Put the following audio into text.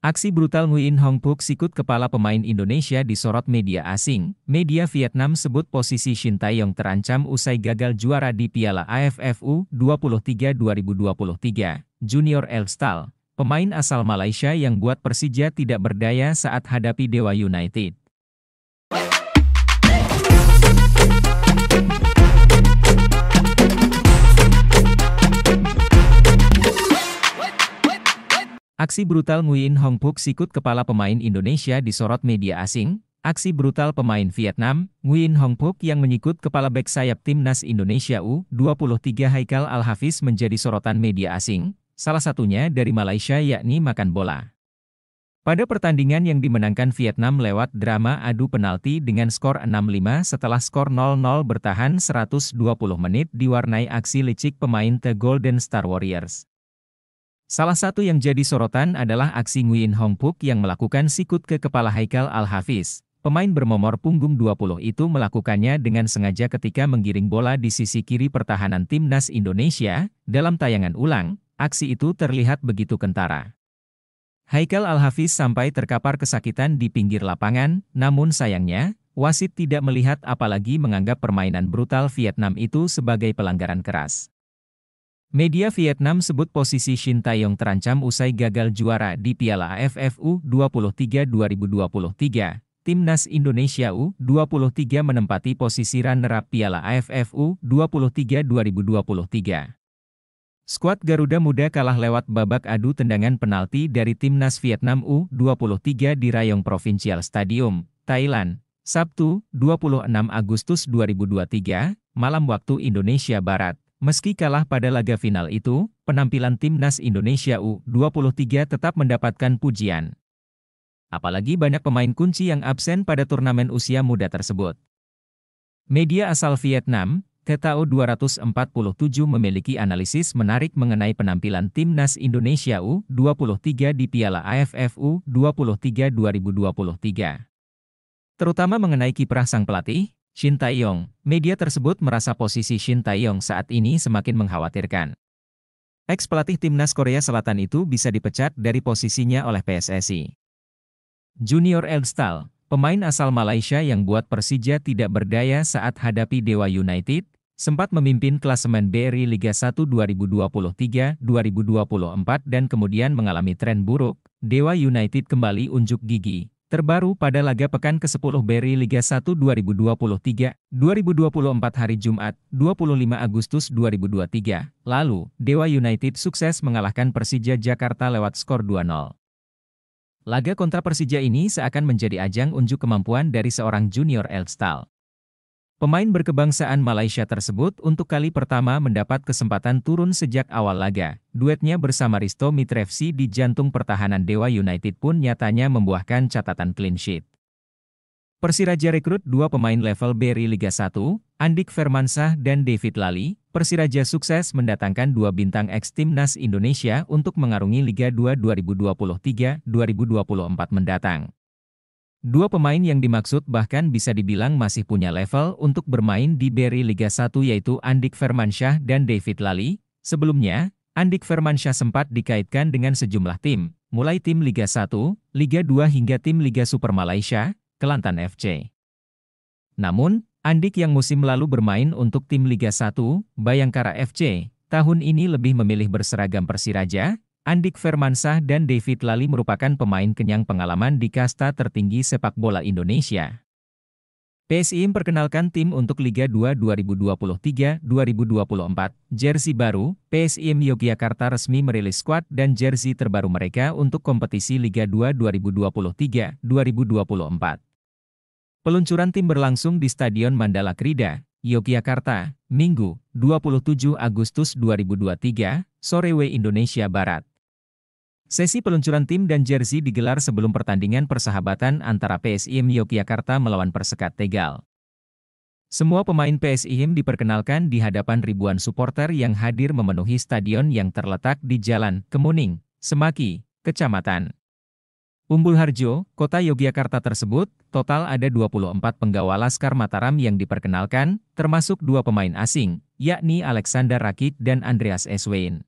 Aksi brutal Nguyen Hong Phuc sikut kepala pemain Indonesia disorot media asing. Media Vietnam sebut posisi Shin Taeyong terancam usai gagal juara di Piala AFF U23 2023. Junior Elstal, pemain asal Malaysia yang buat Persija tidak berdaya saat hadapi Dewa United. Aksi brutal Nguyen Hong Phuc sikut kepala pemain Indonesia disorot media asing. Aksi brutal pemain Vietnam, Nguyen Hong Phuc yang menyikut kepala bek sayap timnas Indonesia U23 Haikal Al-Hafiz menjadi sorotan media asing, salah satunya dari Malaysia yakni makan bola. Pada pertandingan yang dimenangkan Vietnam lewat drama adu penalti dengan skor 6-5 setelah skor 0-0 bertahan 120 menit diwarnai aksi licik pemain The Golden Star Warriors. Salah satu yang jadi sorotan adalah aksi Nguyen Hong Puk yang melakukan sikut ke kepala Haikal Al-Hafiz. Pemain bernomor punggung 20 itu melakukannya dengan sengaja ketika menggiring bola di sisi kiri pertahanan timnas Indonesia. Dalam tayangan ulang, aksi itu terlihat begitu kentara. Haikal Al-Hafiz sampai terkapar kesakitan di pinggir lapangan, namun sayangnya, wasit tidak melihat apalagi menganggap permainan brutal Vietnam itu sebagai pelanggaran keras. Media Vietnam sebut posisi Shin Taeyong terancam usai gagal juara di Piala AFF U23 2023. Timnas Indonesia U23 menempati posisi runner-up Piala AFF U23 2023. Skuad Garuda Muda kalah lewat babak adu tendangan penalti dari Timnas Vietnam U23 di Rayong Provincial Stadium, Thailand, Sabtu, 26 Agustus 2023, malam waktu Indonesia Barat. Meski kalah pada laga final itu, penampilan timnas Indonesia U23 tetap mendapatkan pujian. Apalagi banyak pemain kunci yang absen pada turnamen usia muda tersebut. Media asal Vietnam, TTO 247 memiliki analisis menarik mengenai penampilan timnas Indonesia U23 di Piala AFF U23 2023. Terutama mengenai kiprah sang pelatih, Shin Tae-yong, media tersebut merasa posisi Shin Tae-yong saat ini semakin mengkhawatirkan. Ex pelatih timnas Korea Selatan itu bisa dipecat dari posisinya oleh PSSI. Junior Elstal, pemain asal Malaysia yang buat Persija tidak berdaya saat hadapi Dewa United, sempat memimpin klasemen BRI Liga 1 2023-2024 dan kemudian mengalami tren buruk. Dewa United kembali unjuk gigi, terbaru pada laga pekan ke-10 Beri Liga 1 2023-2024 hari Jumat, 25 Agustus 2023. Lalu, Dewa United sukses mengalahkan Persija Jakarta lewat skor 2-0. Laga kontra Persija ini seakan menjadi ajang unjuk kemampuan dari seorang junior Elstal. Pemain berkebangsaan Malaysia tersebut untuk kali pertama mendapat kesempatan turun sejak awal laga. Duetnya bersama Risto Mitrevsi di jantung pertahanan Dewa United pun nyatanya membuahkan catatan clean sheet. Persiraja rekrut dua pemain level B Liga 1, Andik Fermansah dan David Lali. Persiraja sukses mendatangkan dua bintang ex-timnas Indonesia untuk mengarungi Liga 2 2023-2024 mendatang. Dua pemain yang dimaksud bahkan bisa dibilang masih punya level untuk bermain di Beri Liga 1 yaitu Andik Firmansyah dan David Lali. Sebelumnya, Andik Firmansyah sempat dikaitkan dengan sejumlah tim, mulai tim Liga 1, Liga 2 hingga tim Liga Super Malaysia, Kelantan FC. Namun, Andik yang musim lalu bermain untuk tim Liga 1, Bayangkara FC, tahun ini lebih memilih berseragam Persiraja, Andik Fermansah dan David Lali merupakan pemain kenyang pengalaman di kasta tertinggi sepak bola Indonesia. PSI memperkenalkan tim untuk Liga 2 2023-2024, jersey baru, PSIM Yogyakarta resmi merilis skuad dan jersey terbaru mereka untuk kompetisi Liga 2 2023-2024. Peluncuran tim berlangsung di Stadion Mandala Krida, Yogyakarta, Minggu, 27 Agustus 2023, sore W Indonesia Barat. Sesi peluncuran tim dan jersey digelar sebelum pertandingan persahabatan antara PSIM Yogyakarta melawan Persekat Tegal. Semua pemain PSIM diperkenalkan di hadapan ribuan supporter yang hadir memenuhi stadion yang terletak di Jalan Kemuning, Semaki, Kecamatan Umbul Harjo, kota Yogyakarta tersebut, total ada 24 penggawa Laskar Mataram yang diperkenalkan, termasuk dua pemain asing, yakni Alexander Rakit dan Andreas Eswein.